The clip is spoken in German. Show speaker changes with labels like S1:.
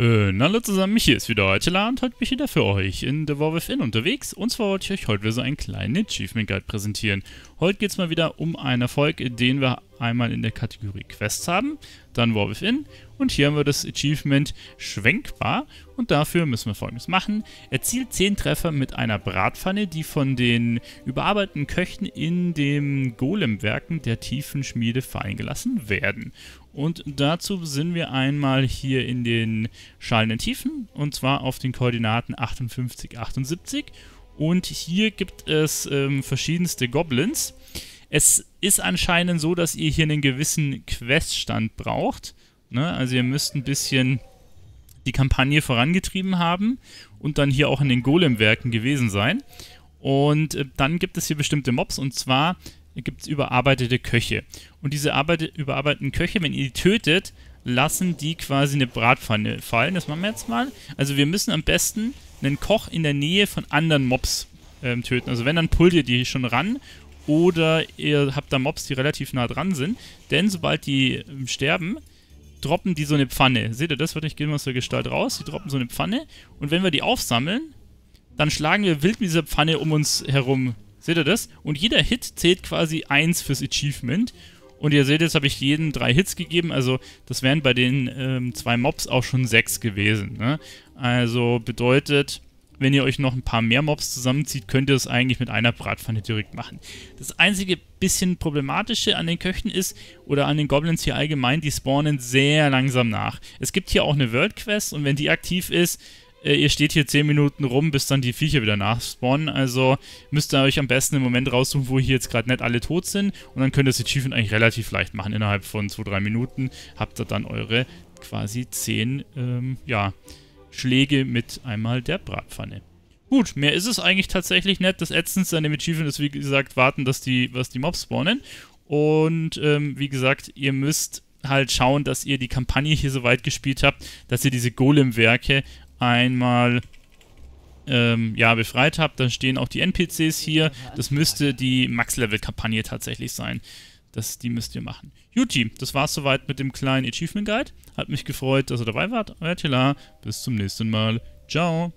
S1: Äh, na, hallo zusammen, hier ist wieder heute da und heute bin ich wieder für euch in The War Within unterwegs. Und zwar wollte ich euch heute wieder so einen kleinen Achievement Guide präsentieren. Heute geht es mal wieder um einen Erfolg, den wir einmal in der Kategorie Quests haben, dann Warwith In und hier haben wir das Achievement Schwenkbar und dafür müssen wir folgendes machen. Erzielt 10 Treffer mit einer Bratpfanne, die von den überarbeiteten Köchen in dem Golemwerken der tiefen Schmiede fallen gelassen werden. Und dazu sind wir einmal hier in den schallenden Tiefen und zwar auf den Koordinaten 58, 78 und hier gibt es ähm, verschiedenste Goblins es ist anscheinend so, dass ihr hier einen gewissen Queststand braucht. Ne? Also ihr müsst ein bisschen die Kampagne vorangetrieben haben und dann hier auch in den Golem-Werken gewesen sein. Und äh, dann gibt es hier bestimmte Mobs und zwar gibt es überarbeitete Köche. Und diese überarbeiteten Köche, wenn ihr die tötet, lassen die quasi eine Bratpfanne fallen. Das machen wir jetzt mal. Also wir müssen am besten einen Koch in der Nähe von anderen Mobs ähm, töten. Also wenn, dann pullt ihr die schon ran oder ihr habt da Mobs, die relativ nah dran sind. Denn sobald die ähm, sterben, droppen die so eine Pfanne. Seht ihr das? Wird nicht gehen aus der Gestalt raus. Die droppen so eine Pfanne. Und wenn wir die aufsammeln, dann schlagen wir wild mit dieser Pfanne um uns herum. Seht ihr das? Und jeder Hit zählt quasi eins fürs Achievement. Und ihr seht, jetzt habe ich jeden drei Hits gegeben. Also das wären bei den ähm, zwei Mobs auch schon sechs gewesen. Ne? Also bedeutet, wenn ihr euch noch ein paar mehr Mobs zusammenzieht, könnt ihr es eigentlich mit einer Bratpfanne direkt machen. Das einzige bisschen problematische an den Köchen ist, oder an den Goblins hier allgemein, die spawnen sehr langsam nach. Es gibt hier auch eine World Quest und wenn die aktiv ist, äh, ihr steht hier 10 Minuten rum, bis dann die Viecher wieder nachspawnen. Also müsst ihr euch am besten im Moment raussuchen, wo hier jetzt gerade nicht alle tot sind. Und dann könnt ihr das Achievement eigentlich relativ leicht machen. Innerhalb von 2-3 Minuten habt ihr dann eure quasi 10, ähm, ja, Schläge mit einmal der Bratpfanne. Gut, mehr ist es eigentlich tatsächlich nicht. Das Ätzendste an dem Achievement ist, wie gesagt, warten, dass die, was die Mobs spawnen. Und ähm, wie gesagt, ihr müsst halt schauen, dass ihr die Kampagne hier so weit gespielt habt, dass ihr diese Golem-Werke einmal ähm, ja, befreit habt. Dann stehen auch die NPCs hier. Das müsste die Max-Level-Kampagne tatsächlich sein. Das, die müsst ihr machen. Juti, das war's soweit mit dem kleinen Achievement Guide. Hat mich gefreut, dass ihr dabei wart. Euer Tila. Bis zum nächsten Mal. Ciao.